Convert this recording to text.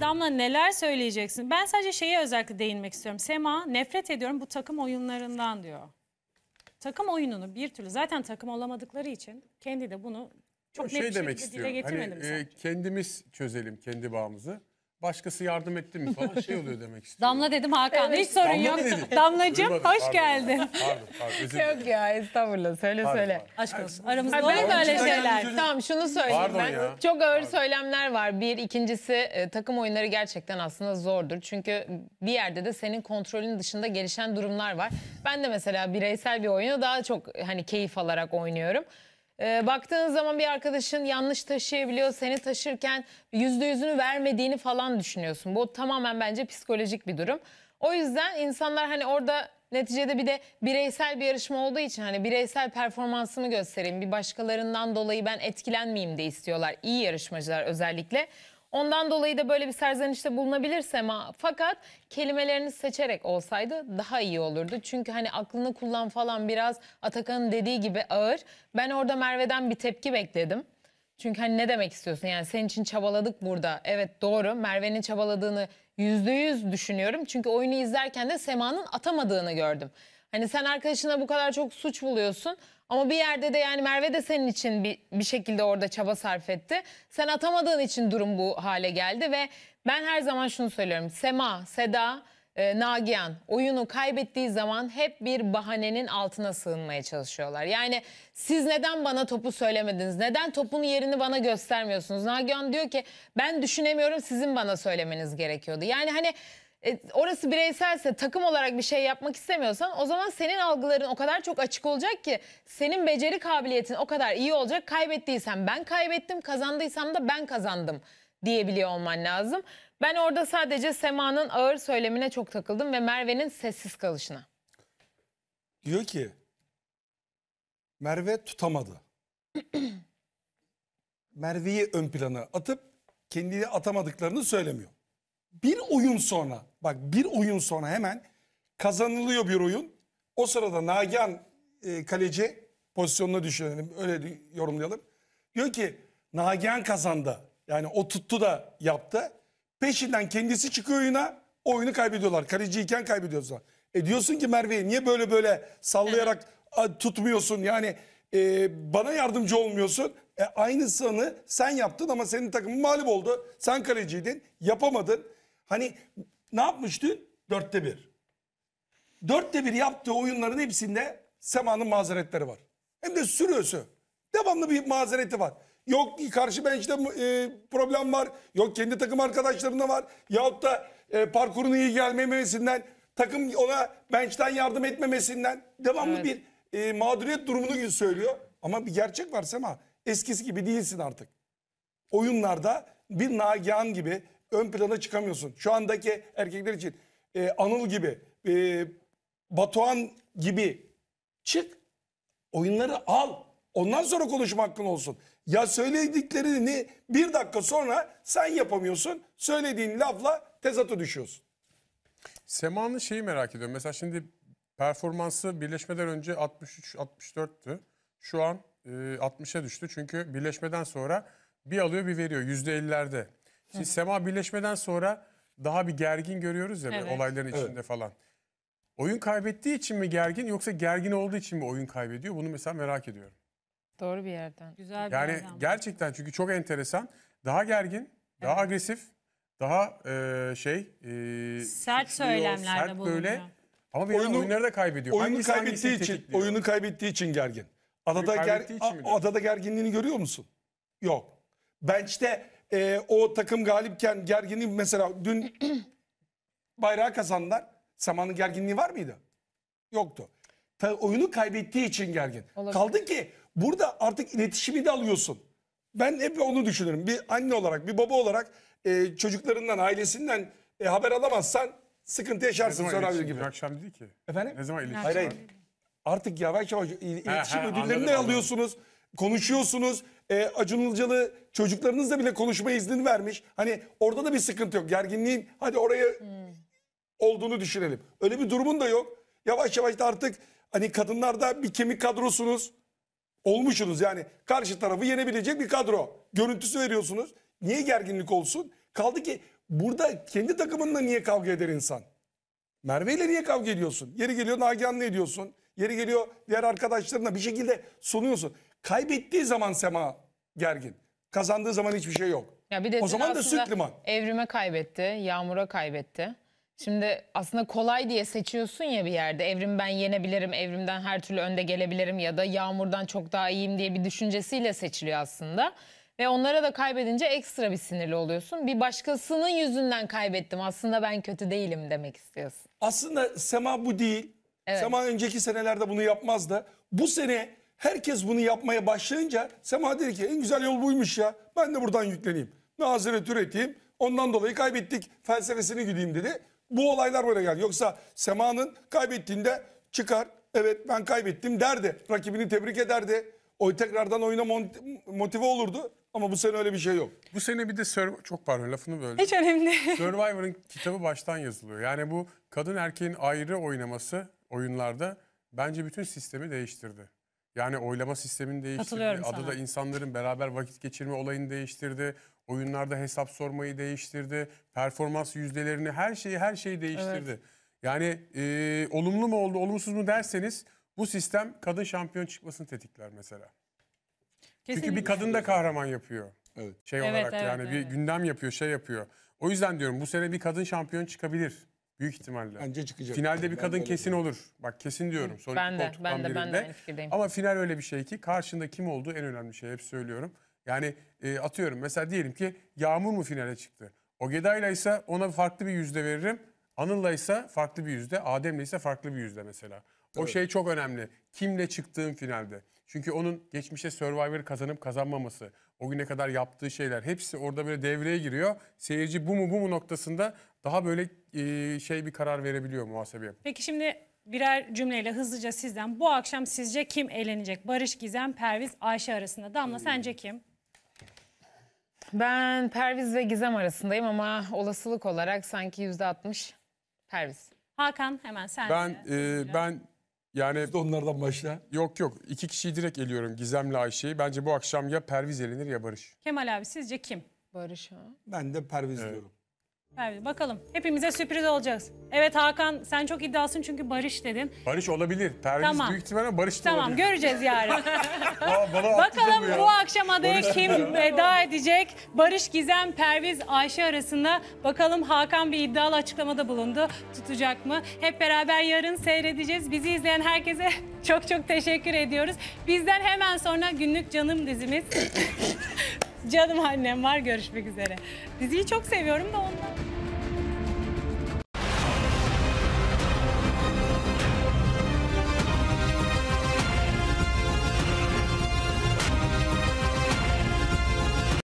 Damla neler söyleyeceksin? Ben sadece şeye özellikle değinmek istiyorum. Sema nefret ediyorum bu takım oyunlarından diyor. Takım oyununu bir türlü zaten takım olamadıkları için kendi de bunu çok şey net bir şey demek şekilde istiyorum. dile getirmedim hani, e, kendimiz çözelim kendi bağımızı başkası yardım etti mi falan şey oluyor demek istiyorum. Damla dedim Hakan. Evet. Hiç sorun Damla yok. Dedim. Damlacığım Duymadım. hoş geldin. Pardon pardon. özür Yok ya estağfurullah söyle pardon, söyle. Pardon. Aşk olsun. Aramızda olur mu öyle şeyler? Tamam şunu söyleyeyim pardon ben. Ya. Çok ağır pardon. söylemler var. Bir ikincisi e, takım oyunları gerçekten aslında zordur. Çünkü bir yerde de senin kontrolün dışında gelişen durumlar var. Ben de mesela bireysel bir oyunu daha çok hani keyif alarak oynuyorum. E, baktığın zaman bir arkadaşın yanlış taşıyabiliyor. Seni taşırken yüzde yüzünü vermediğini falan düşünüyorsun. Bu tamamen bence psikolojik bir durum. O yüzden insanlar hani orada neticede bir de bireysel bir yarışma olduğu için hani bireysel performansımı göstereyim. Bir başkalarından dolayı ben etkilenmeyeyim de istiyorlar. İyi yarışmacılar özellikle. Ondan dolayı da böyle bir serzenişte bulunabilir Sema, fakat kelimelerini seçerek olsaydı daha iyi olurdu. Çünkü hani aklını kullan falan biraz Atakan'ın dediği gibi ağır. Ben orada Merve'den bir tepki bekledim. Çünkü hani ne demek istiyorsun yani senin için çabaladık burada. Evet doğru Merve'nin çabaladığını yüzde yüz düşünüyorum. Çünkü oyunu izlerken de Sema'nın atamadığını gördüm. Hani sen arkadaşına bu kadar çok suç buluyorsun. Ama bir yerde de yani Merve de senin için bir, bir şekilde orada çaba sarf etti. Sen atamadığın için durum bu hale geldi ve ben her zaman şunu söylüyorum. Sema, Seda, e, Nagihan oyunu kaybettiği zaman hep bir bahanenin altına sığınmaya çalışıyorlar. Yani siz neden bana topu söylemediniz? Neden topun yerini bana göstermiyorsunuz? Nagihan diyor ki ben düşünemiyorum sizin bana söylemeniz gerekiyordu. Yani hani e, orası bireyselse takım olarak bir şey yapmak istemiyorsan o zaman senin algıların o kadar çok açık olacak ki senin beceri kabiliyetin o kadar iyi olacak. Kaybettiysen ben kaybettim, kazandıysam da ben kazandım diyebiliyor olman lazım. Ben orada sadece Sema'nın ağır söylemine çok takıldım ve Merve'nin sessiz kalışına. Diyor ki Merve tutamadı. Merve'yi ön plana atıp kendini atamadıklarını söylemiyor bir oyun sonra bak bir oyun sonra hemen kazanılıyor bir oyun. O sırada Nagihan e, kaleci pozisyonuna düşünelim öyle yorumlayalım. Diyor ki Nagihan kazandı. Yani o tuttu da yaptı. Peşinden kendisi çıkıyor oyuna. O oyunu kaybediyorlar. Kaleciyken kaybediyorlar. E diyorsun ki Merve niye böyle böyle sallayarak tutmuyorsun? Yani e, bana yardımcı olmuyorsun. E, aynısını sen yaptın ama senin takımın mağlup oldu. Sen kaleciydin, yapamadın. Hani ne yapmıştı? Dörtte bir. Dörtte bir yaptığı oyunların hepsinde Sema'nın mazeretleri var. Hem de sürüyorsun. Devamlı bir mazereti var. Yok karşı bench'te e, problem var. Yok kendi takım arkadaşlarında var. Yahut da e, parkurun iyi gelmemesinden, takım ona bench'ten yardım etmemesinden devamlı evet. bir e, mağduriyet durumunu söylüyor. Ama bir gerçek var Sema. Eskisi gibi değilsin artık. Oyunlarda bir Nagihan gibi ön plana çıkamıyorsun. Şu andaki erkekler için e, Anıl gibi, e, Batuhan gibi çık oyunları al. Ondan sonra konuşma hakkın olsun. Ya söylediklerini bir dakika sonra sen yapamıyorsun. Söylediğin lafla tezatı düşüyorsun. Sema'nın şeyi merak ediyorum. Mesela şimdi performansı birleşmeden önce 63-64'tü. Şu an e, 60'a düştü. Çünkü birleşmeden sonra bir alıyor bir veriyor. %50'lerde. Şimdi Sema birleşmeden sonra daha bir gergin görüyoruz ya Evet. olayların içinde falan. Oyun kaybettiği için mi gergin yoksa gergin olduğu için mi oyun kaybediyor? Bunu mesela merak ediyorum. Doğru bir yerden. Güzel bir Yani yerden. gerçekten çünkü çok enteresan. Daha gergin, daha agresif, daha e, şey... e, Sert suçluyor, söylemlerde sert bulunuyor. böyle. Ama bir Oyunu- oyunları da kaybediyor. Oyunu Hangisi hangisini kaybettiği için, oyunu kaybettiği için gergin. Adada, ger, için A- adada gerginliğini görüyor musun? Yok. Bench'te e, o takım galipken gerginliği mesela dün bayrağı kazandılar. Saman'ın gerginliği var mıydı? Yoktu. Ta, oyunu kaybettiği için gergin. Olabilir. Kaldı ki burada artık iletişimi de alıyorsun. Ben hep onu düşünürüm. Bir anne olarak, bir baba olarak e, çocuklarından, ailesinden e, haber alamazsan sıkıntı yaşarsın Söner gibi. akşam değil ki. Efendim? Ne zaman iletişim? Hayır, hayır. Artık yavaş yavaş iletişim ha, ödüllerini anladım, de anladım. alıyorsunuz. Konuşuyorsunuz e, Acun Ilıcalı çocuklarınızla bile konuşma iznini vermiş. Hani orada da bir sıkıntı yok. Gerginliğin hadi oraya hmm. olduğunu düşünelim. Öyle bir durumun da yok. Yavaş yavaş da artık hani kadınlarda bir kemik kadrosunuz. Olmuşsunuz yani karşı tarafı yenebilecek bir kadro. Görüntüsü veriyorsunuz. Niye gerginlik olsun? Kaldı ki burada kendi takımınla niye kavga eder insan? Merve ile niye kavga ediyorsun? Yeri geliyor Nagihan'la ediyorsun. Yeri geliyor diğer arkadaşlarına bir şekilde sunuyorsun. Kaybettiği zaman Sema gergin. Kazandığı zaman hiçbir şey yok. Ya bir de o zaman da süt liman. Evrime kaybetti, yağmura kaybetti. Şimdi aslında kolay diye seçiyorsun ya bir yerde. Evrim ben yenebilirim, evrimden her türlü önde gelebilirim ya da yağmurdan çok daha iyiyim diye bir düşüncesiyle seçiliyor aslında. Ve onlara da kaybedince ekstra bir sinirli oluyorsun. Bir başkasının yüzünden kaybettim. Aslında ben kötü değilim demek istiyorsun. Aslında Sema bu değil. Evet. Sema önceki senelerde bunu yapmazdı. Bu sene Herkes bunu yapmaya başlayınca Sema dedi ki en güzel yol buymuş ya. Ben de buradan yükleneyim. Nazire üreteyim. Ondan dolayı kaybettik felsefesini güdeyim dedi. Bu olaylar böyle geldi. Yoksa Sema'nın kaybettiğinde çıkar. Evet ben kaybettim derdi. Rakibini tebrik ederdi. O tekrardan oyuna motive olurdu. Ama bu sene öyle bir şey yok. Bu sene bir de Survivor... Çok pardon lafını böldüm. Hiç önemli değil. Survivor'ın kitabı baştan yazılıyor. Yani bu kadın erkeğin ayrı oynaması oyunlarda bence bütün sistemi değiştirdi. Yani oylama sistemini değiştirdi. adı da insanların beraber vakit geçirme olayını değiştirdi. Oyunlarda hesap sormayı değiştirdi. Performans yüzdelerini her şeyi her şeyi değiştirdi. Evet. Yani e, olumlu mu oldu olumsuz mu derseniz bu sistem kadın şampiyon çıkmasını tetikler mesela. Kesinlikle. Çünkü bir kadın da kahraman yapıyor. Evet. Şey evet, olarak evet, yani evet. bir gündem yapıyor şey yapıyor. O yüzden diyorum bu sene bir kadın şampiyon çıkabilir. Büyük ihtimalle. Bence çıkacak. Finalde bir kadın kesin olur. Bak kesin diyorum. Son ben de, ben de, ben de ben de. Ama final öyle bir şey ki karşında kim olduğu en önemli şey. Hep söylüyorum. Yani e, atıyorum mesela diyelim ki Yağmur mu finale çıktı? O Gedayla ise ona farklı bir yüzde veririm. Anıl'la ise farklı bir yüzde. Adem'le ise farklı bir yüzde mesela. O evet. şey çok önemli. Kimle çıktığın finalde. Çünkü onun geçmişe survivor kazanıp kazanmaması, o güne kadar yaptığı şeyler hepsi orada böyle devreye giriyor. Seyirci bu mu bu mu noktasında daha böyle e, şey bir karar verebiliyor muhasebeye. Peki şimdi birer cümleyle hızlıca sizden bu akşam sizce kim elenecek? Barış, Gizem, Perviz, Ayşe arasında. Damla hmm. sence kim? Ben Perviz ve Gizem arasındayım ama olasılık olarak sanki %60 Perviz. Hakan hemen sen. Ben e, ben yani Biz de onlardan başla. Yok yok iki kişiyi direkt eliyorum Gizem'le Ayşe'yi. Bence bu akşam ya Perviz elenir ya Barış. Kemal abi sizce kim? Barış ha. Ben de Perviz Evet. diyorum. Evet, bakalım. Hepimize sürpriz olacağız. Evet Hakan sen çok iddiasın çünkü Barış dedin. Barış olabilir. Perviz Tamam. büyük ihtimalle Barış da Tamam olabilir. göreceğiz yarın. Aa, Bakalım bu akşam adaya kim veda edecek? Barış, Gizem, Perviz, Ayşe arasında bakalım Hakan bir iddialı açıklamada bulundu. Tutacak mı? Hep beraber yarın seyredeceğiz. Bizi izleyen herkese çok çok teşekkür ediyoruz. Bizden hemen sonra günlük canım dizimiz. canım annem var. Görüşmek üzere. Diziyi çok seviyorum da ondan.